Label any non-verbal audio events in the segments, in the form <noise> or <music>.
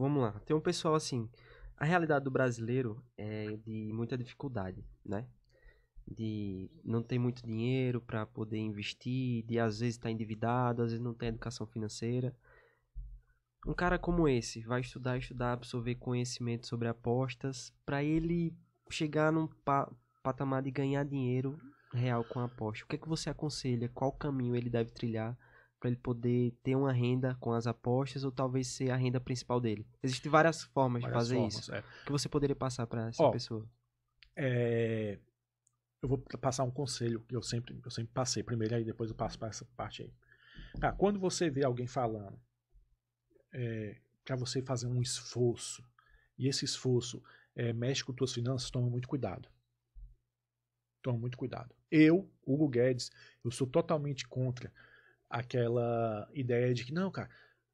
vamos lá, tem um pessoal assim, a realidade do brasileiro é de muita dificuldade, né? De não ter muito dinheiro para poder investir, de às vezes estar tá endividado, às vezes não tem educação financeira. Um cara como esse vai estudar, estudar, absorver conhecimento sobre apostas para ele chegar num pa patamar de ganhar dinheiro real com a aposta. O que é que você aconselha? Qual caminho ele deve trilhar? para ele poder ter uma renda com as apostas ou talvez ser a renda principal dele. Existem várias formas várias de fazer formas, isso. É. que você poderia passar para essa Ó, pessoa? É... Eu vou passar um conselho que eu sempre, eu sempre passei primeiro, aí depois eu passo para essa parte aí. Ah, quando você vê alguém falando é, para você fazer um esforço e esse esforço é, mexe com suas finanças, toma muito cuidado. Toma muito cuidado. Eu, Hugo Guedes, eu sou totalmente contra aquela ideia de que, não, cara,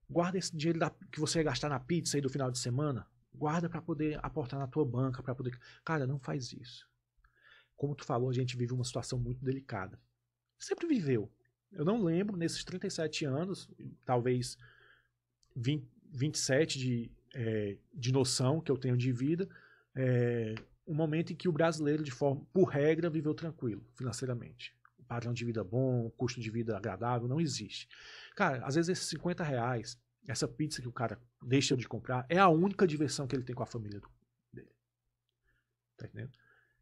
guarda esse dinheiro da, que você ia gastar na pizza aí do final de semana, guarda para poder aportar na tua banca, para poder. Cara, não faz isso. Como tu falou, a gente vive uma situação muito delicada. Sempre viveu. Eu não lembro, nesses 37 anos, talvez 20, 27 de, é, de noção que eu tenho de vida, é, um momento em que o brasileiro, de forma, por regra, viveu tranquilo financeiramente padrão de vida bom, custo de vida agradável, não existe. Cara, às vezes esses 50 reais, essa pizza que o cara deixa de comprar, é a única diversão que ele tem com a família dele. Tá entendendo?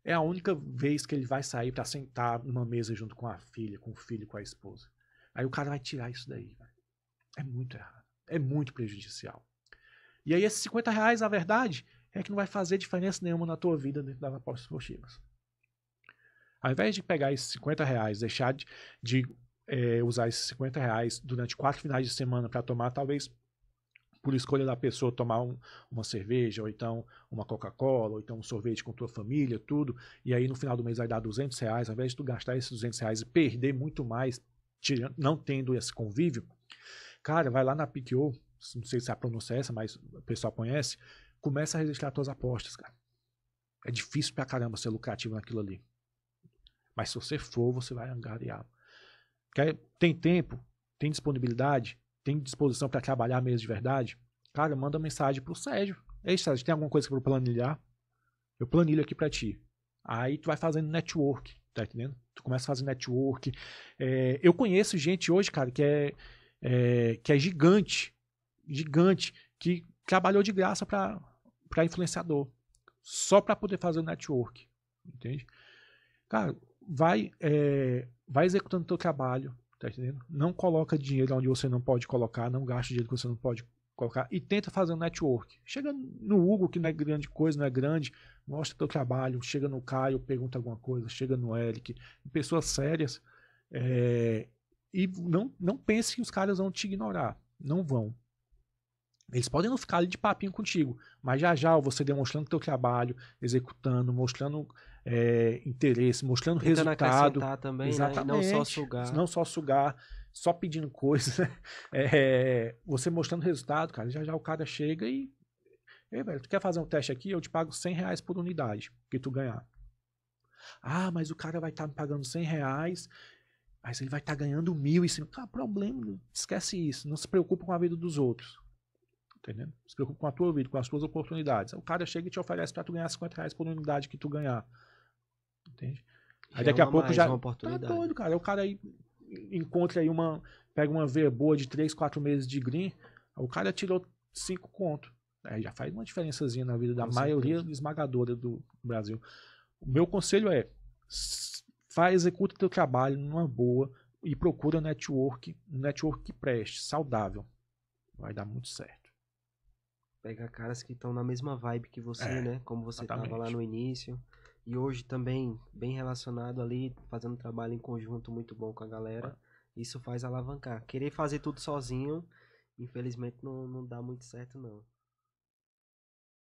É a única vez que ele vai sair para sentar numa mesa junto com a filha, com o filho, com a esposa. Aí o cara vai tirar isso daí. É muito errado. É muito prejudicial. E aí esses 50 reais, a verdade, é que não vai fazer diferença nenhuma na tua vida dentro das apostas esportivas. Ao invés de pegar esses 50 reais, deixar de, de é, usar esses 50 reais durante quatro finais de semana para tomar, talvez por escolha da pessoa tomar um, uma cerveja, ou então uma Coca-Cola, ou então um sorvete com tua família, tudo, e aí no final do mês vai dar 200 reais, ao invés de tu gastar esses 200 reais e perder muito mais, tirando, não tendo esse convívio, cara, vai lá na PQO, não sei se a pronúncia é essa, mas o pessoal conhece, começa a registrar tuas apostas, cara. É difícil pra caramba ser lucrativo naquilo ali. Mas se você for, você vai angariar. Quer, tem tempo? Tem disponibilidade? Tem disposição para trabalhar mesmo de verdade? Cara, manda mensagem pro Sérgio. Ei, Sérgio, tem alguma coisa para planilhar? Eu planilho aqui para ti. Aí tu vai fazendo network, tá entendendo? Tu começa a fazer network. É, eu conheço gente hoje, cara, que é, é, que é gigante, gigante, que trabalhou de graça para influenciador, só para poder fazer o network, entende? Cara, vai, é, vai executando o teu trabalho, tá entendendo? Não coloca dinheiro onde você não pode colocar, não gasta dinheiro que você não pode colocar e tenta fazer um network. Chega no Hugo, que não é grande coisa, não é grande, mostra teu trabalho, chega no Caio, pergunta alguma coisa, chega no Eric, pessoas sérias, é, e não, não pense que os caras vão te ignorar, não vão. Eles podem não ficar ali de papinho contigo, mas já já você demonstrando teu trabalho, executando, mostrando é, interesse, mostrando Tentando resultado. também, Exatamente. Né? não só sugar. Não só sugar, só pedindo coisa. <laughs> É, você mostrando resultado, cara, já já o cara chega e... Ei, velho, tu quer fazer um teste aqui? Eu te pago 100 reais por unidade que tu ganhar. Ah, mas o cara vai estar tá me pagando 100 reais mas ele vai estar tá ganhando mil e cinco. Ah, problema, esquece isso. Não se preocupa com a vida dos outros entendeu? Se preocupa com a tua vida, com as tuas oportunidades. O cara chega e te oferece para tu ganhar 50 reais por unidade que tu ganhar. Entende? Aí daqui a pouco já. Tá doido, cara. O cara aí encontra aí uma. Pega uma verboa de 3, 4 meses de green, o cara tirou 5 conto. Aí já faz uma diferençazinha na vida da com maioria certeza. esmagadora do Brasil. O meu conselho é: faz, executa teu trabalho numa boa e procura network, um network que preste, saudável. Vai dar muito certo. Pegar caras que estão na mesma vibe que você, é, né? Como você estava lá no início. E hoje também, bem relacionado ali, fazendo trabalho em conjunto muito bom com a galera. Isso faz alavancar. Querer fazer tudo sozinho, infelizmente, não, não dá muito certo, não.